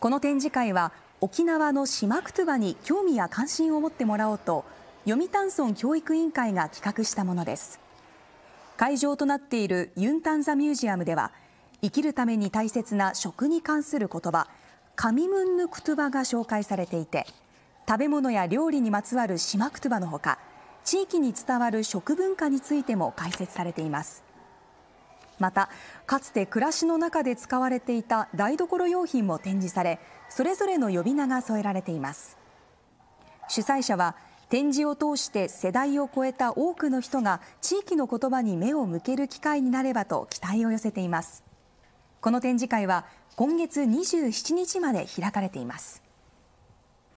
この展示会は沖縄の島クトゥバに興味や関心を持ってもらおうと読谷村教育委員会が企画したものです会場となっているユンタンザミュージアムでは生きるために大切な食に関する言葉カミムンヌクトゥバが紹介されていて食べ物や料理にまつわる島クトゥバのほか地域に伝わる食文化についても解説されていますまたかつて暮らしの中で使われていた台所用品も展示されそれぞれの呼び名が添えられています主催者は展示を通して世代を超えた多くの人が地域の言葉に目を向ける機会になればと期待を寄せていますこの展示会は今月27日まで開かれています